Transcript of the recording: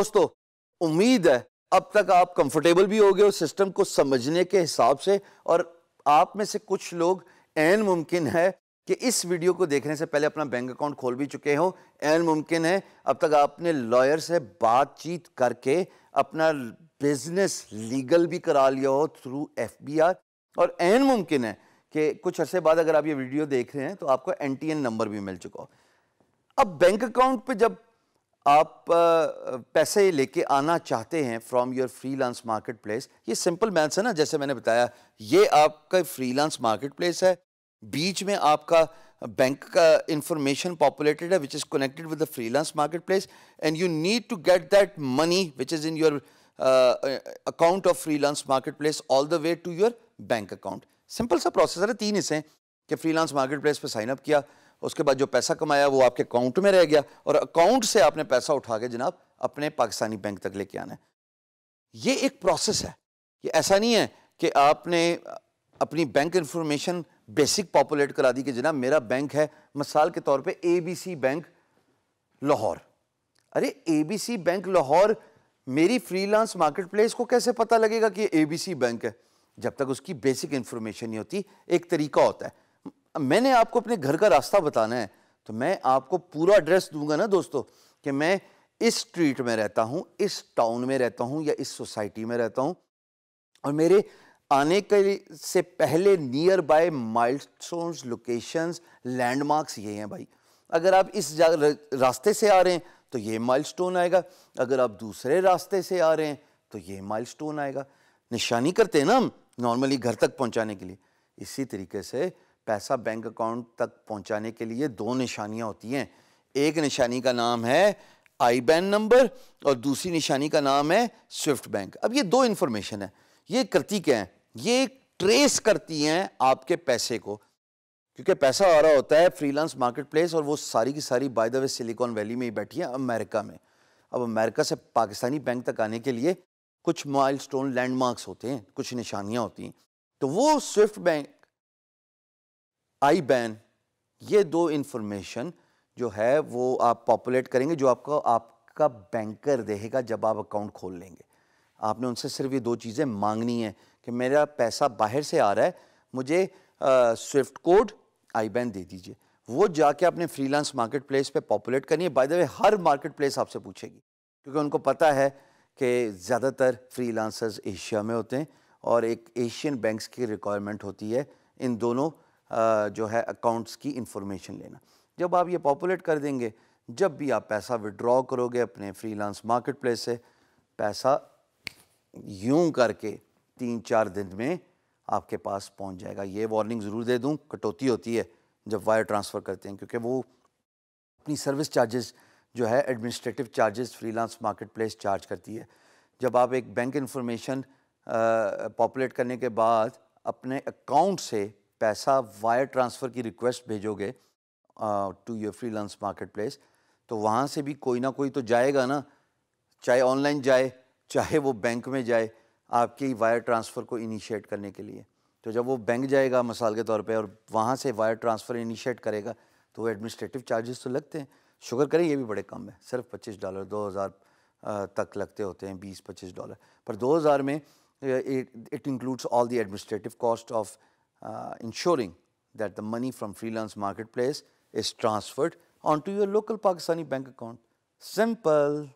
दोस्तों उम्मीद है अब तक आप कंफर्टेबल भी हो गए हो सिस्टम को समझने के हिसाब से और आप में से कुछ लोग एन मुमकिन है कि इस वीडियो को देखने से पहले अपना बैंक अकाउंट खोल भी चुके हो एन मुमकिन है अब तक आपने लॉयर से बातचीत करके अपना बिजनेस लीगल भी करा लिया हो थ्रू एफ और एन मुमकिन है कि कुछ अरसे बाद अगर आप ये वीडियो देख रहे हैं तो आपको एन नंबर भी मिल चुका हो अब बैंक अकाउंट पे जब आप पैसे लेके आना चाहते हैं from your freelance marketplace ये सिंपल मैथ्स है ना जैसे मैंने बताया ये आपका फ्रीलांस मार्केट प्लेस है बीच में आपका बैंक का इंफॉर्मेशन पॉपुलेटेड है which is connected with the freelance marketplace and you need to get that money which is in your account of freelance marketplace all the way to your bank account simple सा process है तीन हिस्से हैं कि freelance marketplace पर sign up किया उसके बाद जो पैसा कमाया वो आपके अकाउंट में रह गया और अकाउंट से आपने पैसा उठा के जनाब अपने पाकिस्तानी बैंक तक लेके आना है ये एक प्रोसेस है ये ऐसा नहीं है कि आपने अपनी बैंक इंफॉर्मेशन बेसिक पॉपुलेट करा दी कि जनाब मेरा बैंक है मिसाल के तौर पे एबीसी बैंक लाहौर अरे एबीसी बैंक लाहौर मेरी फ्रीलांस मार्केट प्लेस को कैसे पता लगेगा कि एबीसी बैंक है जब तक उसकी बेसिक इन्फॉर्मेशन नहीं होती एक तरीका होता है मैंने आपको अपने घर का रास्ता बताना है तो मैं आपको पूरा एड्रेस दूंगा ना दोस्तों कि मैं इस स्ट्रीट में रहता हूँ इस टाउन में रहता हूँ या इस सोसाइटी में रहता हूँ और मेरे आने के से पहले nearby milestone locations landmarks ये हैं भाई अगर आप इस रास्ते से आ रहे हैं तो ये स्टोन आएगा अगर आप दूसरे रास्ते से आ रहे हैं तो ये स्टोन आएगा निशानी करते हैं ना हम नॉर्मली घर तक पहुँचाने के लिए इसी तरीके से पैसा बैंक अकाउंट तक पहुंचाने के लिए दो निशानियां होती हैं एक निशानी का नाम है आई बैन नंबर और दूसरी निशानी का नाम है स्विफ्ट बैंक अब ये दो इन्फॉर्मेशन है ये करती क्या है ये ट्रेस करती हैं आपके पैसे को क्योंकि पैसा आ रहा होता है फ्रीलांस मार्केट प्लेस और वो सारी की सारी by the way Silicon Valley में ही बैठी है अमेरिका में अब अमेरिका से पाकिस्तानी बैंक तक आने के लिए कुछ माइलस्टोन लैंडमार्क्स होते हैं कुछ निशानियां होती हैं तो वो स्विफ्ट बैंक आई बैन ये दो इन्फॉर्मेशन जो है वो आप पॉपुलेट करेंगे जो आपको आपका बैंकर देगा जब आप अकाउंट खोल लेंगे आपने उनसे सिर्फ ये दो चीज़ें मांगनी है कि मेरा पैसा बाहर से आ रहा है मुझे स्विफ्ट कोड आई बैन दे दीजिए वो जाके अपने फ्रीलांस मार्केट प्लेस पर पॉपुलेट करनी है बाय द वे हर मार्केट प्लेस आपसे पूछेगी क्योंकि उनको पता है कि ज़्यादातर फ्रीलांसर्स एशिया में होते हैं और एक एशियन बैंक्स की रिक्वायरमेंट होती है इन दोनों जो है अकाउंट्स की इंफॉर्मेशन लेना जब आप ये पॉपुलेट कर देंगे जब भी आप पैसा विड्रॉ करोगे अपने फ्रीलांस मार्केट प्लेस से पैसा यूं करके तीन चार दिन में आपके पास पहुंच जाएगा ये वार्निंग ज़रूर दे दूं कटौती होती है जब वायर ट्रांसफ़र करते हैं क्योंकि वो अपनी सर्विस चार्जेस जो है administrative charges freelance marketplace charge करती है जब आप एक बैंक इन्फॉर्मेशन पॉपुलेट करने के बाद अपने अकाउंट से पैसा वायर ट्रांसफ़र की रिक्वेस्ट भेजोगे to your freelance marketplace तो वहाँ से भी कोई ना कोई तो जाएगा ना चाहे ऑनलाइन जाए चाहे वो बैंक में जाए आपकी वायर ट्रांसफ़र को इनिशिएट करने के लिए तो जब वो बैंक जाएगा मिसाल के तौर पे और वहाँ से वायर ट्रांसफ़र इनिशिएट करेगा तो वो एडमिनिस्ट्रेटिव चार्जेस तो लगते हैं शुगर करें ये भी बड़े कम है सिर्फ पच्चीस डॉलर दो हज़ार तक लगते होते हैं बीस पच्चीस डॉलर पर दो हज़ार में it includes all the administrative cost of uh, ensuring that the money from freelance marketplace is transferred onto your local Pakistani bank account. Simple.